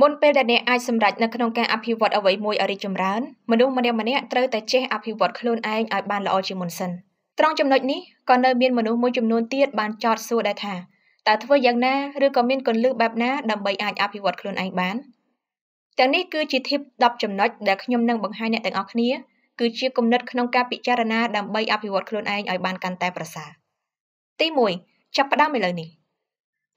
មុនពេលដែលអ្នកអាចសម្រេចនៅក្នុងការអភិវឌ្ឍអ្វីមួយឲ្យរីកចម្រើនមនុស្សម្នាក់ម្នាក់ត្រូវតែចេះអភិវឌ្ឍខ្លួនឯងឲ្យបានល្អជាមុនសិនត្រង់ចំណុចនេះក៏នៅមានមនុស្សមួយចំនួនទៀតបានចោទសួរដែរថាតើធ្វើយ៉ាងណាឬក៏មានកលលឹះបែបណាដើម្បីអាចអភិវឌ្ឍខ្លួនឯងបានទាំងនេះគឺជាធីប10ចំណុចដែលខ្ញុំនឹងបង្ហាញអ្នកទាំងអស់គ្នា គឺជាគំនិតក្នុងការពិចារណាដើម្បីអភិវឌ្ឍខ្លួនឯងឲ្យបានកាន់តែប្រសើរទី1ចាប់ផ្ដើមឥឡូវនេះ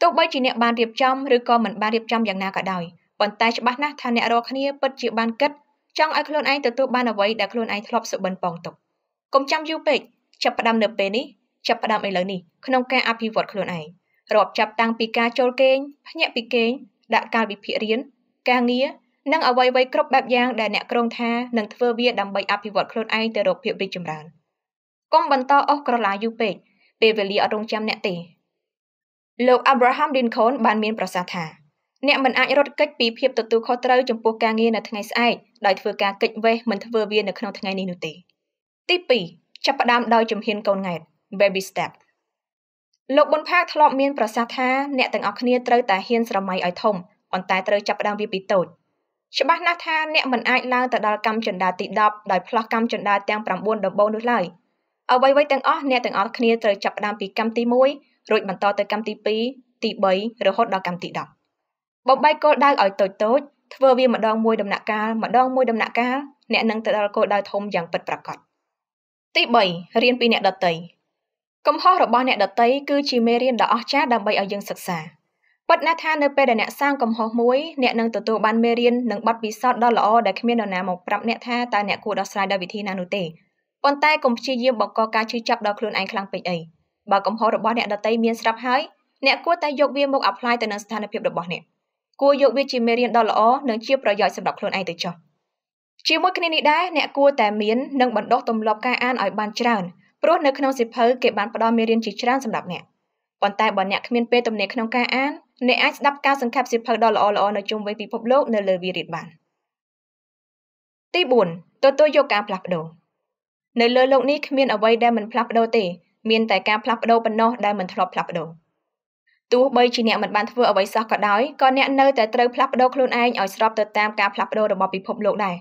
ទោះបីជាអ្នកបានរៀបចំឬក៏មិនបានរៀបចំយ៉ាងណាក៏ដោយប៉ុន្តែច្បាស់ណាស់ថាអ្នករាល់គ្នាពិតជាបានគិតចង់ឲ្យខ្លួនឯងទទួលបានអ្វីដែលខ្លួនឯងធ្លាប់សុបិនបងទុកកុំចាំយូរពេកចាប់ផ្ដើមនៅពេលនេះចាប់ផ្ដើមឥឡូវនេះក្នុងការអភិវឌ្ឍខ្លួនឯងរាប់ចាប់តាំងពីការចូលគេងភ្ញាក់ពីគេងដាក់កាលវិភាគរៀនការងារនិងអ្វីៗគ្រប់បែបយ៉ាងដែលអ្នកក្រុងថានឹងធ្វើវាដើម្បីអភិវឌ្ឍខ្លួនឯងទៅរកភាពរីកចម្រើនកុំបន្តអស់ក្រឡាយូរពេកពេលវេលាអត់រងចាំអ្នកទេលោក Abraham Lincoln បានមាន ប្រសាសន៍ថាអ្នកមិនអាចរត់គេចពីភាពទទួលខុសត្រូវចំពោះការងារនៅថ្ងៃស្អែកដោយធ្វើការគេចវេះមិនធ្វើវានៅក្នុងថ្ងៃនេះនោះទេទី2ចាប់ផ្ដើមដោយជំហានកូនង៉ែត baby step លោកប៊ុនផាកធ្លាប់មានប្រសាសន៍ថាអ្នកទាំងអស់គ្នាត្រូវតែហ៊ានស្រមៃឲ្យធំប៉ុន្តែត្រូវចាប់ផ្ដើមវាពីតូចច្បាស់ណាស់ថាអ្នកមិនអាចឡើងទៅដល់កម្មចន្ទាទី10ដោយផ្លាស់កម្មចន្ទាទាំង9ដំបូងនោះឡើយអ្វីៗទាំងអស់អ្នកទាំងអស់គ្នាត្រូវចាប់ផ្ដើមពីកម្មទី1រួចបន្តទៅកម្មទី2ទី3រហូតដល់កម្មទី10បំបីគោលដៅឲ្យតូចតូចធ្វើវាម្ដងមួយដំណាក់កាលម្ដងមួយដំណាក់កាលអ្នកនឹងទៅដល់គោលដៅធំយ៉ាងពិតប្រាកដទី3រៀនពីអ្នកដតីកំហុសរបស់អ្នកដតីគឺជាមេរៀនដ៏អស្ចារ្យដើម្បីឲ្យយើងសិក្សាពិតណាស់ថានៅពេលដែលអ្នកសាងកំហុសមួយអ្នកនឹងទទួលបានមេរៀននិងបទពិសោធន៍ដ៏ល្អដែលគ្មាននរណាមកប្រាប់អ្នកថាតើអ្នកគួរដោះស្រាយដោយវិធីណានោះទេប៉ុន្តែកុំព្យាយាមបង្កការឈឺចាប់ដល់ខ្លួនឯងខ្លាំងពេកអីបើកំហុសរបស់អ្នកដតីមានស្រាប់ហើយអ្នកគួរតែយកវាមកអាប់ឡាយទៅនឹងស្ថានភាពរបស់អ្នកគួរយកវាជាមេរៀនដ៏ល្អនិងជាប្រយោជន៍សម្រាប់ខ្លួនឯងទៅចុះជាមួយគ្នានេះដែរអ្នកគួរតែមាននិងបណ្ដុះទម្លាប់ការអានឲ្យបានច្រើនព្រោះនៅក្នុងសិភៅគេបានផ្ដល់មេរៀនជាច្រើនសម្រាប់អ្នកប៉ុន្តែបើអ្នកគ្មានពេលទំនេរក្នុងការអានអ្នកអាចស្ដាប់ការសង្ខេបសិភៅដ៏ល្អៗនៅជុំវិញពិភពលោកនៅលើវិរិទ្ធបានទី4ទទួលយកការផ្លាស់ប្ដូរនៅលើលោកនេះគ្មានអ្វីដែលមិនផ្លាស់ប្ដូរទេមានតែការផ្លាស់ប្ដូរប៉ុណ្ណោះដែលមិនធ្លាប់ផ្លាស់ប្ដូរទោះបីជាអ្នកមិនបានធ្វើអ្វីសោះក៏ដោយក៏អ្នកនៅតែត្រូវផ្លាស់ប្ដូរខ្លួនឯងឲ្យស្របទៅតាមការផ្លាស់ប្ដូររបស់ពិភពលោកដែរ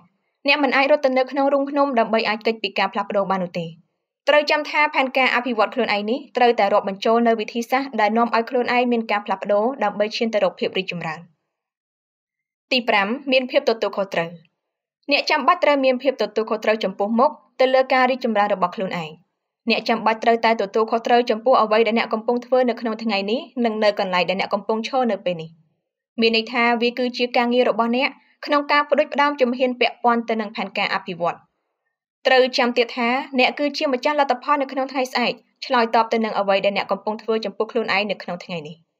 អ្នកមិនអាចរត់ទៅនៅក្នុងរូងភ្នំដើម្បីអាចគេចពីការផ្លាស់ប្ដូរបាននោះទេត្រូវចាំថាផែនការអភិវឌ្ឍខ្លួនឯងនេះត្រូវតែរាប់បញ្ចូលនៅវិធីសាស្ត្រដែលនាំឲ្យខ្លួនឯងមានការផ្លាស់ប្ដូរដើម្បីឈានទៅរកភាពរីកចម្រើនទី5មាន ភាពទទួលខុសត្រូវអ្នកចាំបាច់ត្រូវមានភាពទទួលខុសត្រូវចំពោះមុខទៅលើការរីកចម្រើនរបស់ខ្លួនឯងអ្នកចាំបាច់ត្រូវតែទទួលខុសត្រូវចំពោះអ្វីដែលអ្នកកំពុងធ្វើនៅក្នុងថ្ងៃនេះនិងនៅកន្លែងដែលអ្នកកំពុងឈរនៅពេលនេះមានន័យថាវាគឺជាការងាររបស់អ្នកក្នុងការផ្ដិចផ្ដាំជំហានពាក់ព័ន្ធទៅនឹងផែនការអភិវឌ្ឍត្រូវចាំទៀតថាអ្នកគឺជាម្ចាស់លទ្ធផលនៅក្នុងថ្ងៃស្អែកឆ្លើយតបទៅនឹងអ្វីដែលអ្នកកំពុងធ្វើចំពោះខ្លួនឯងនៅក្នុងថ្ងៃនេះ។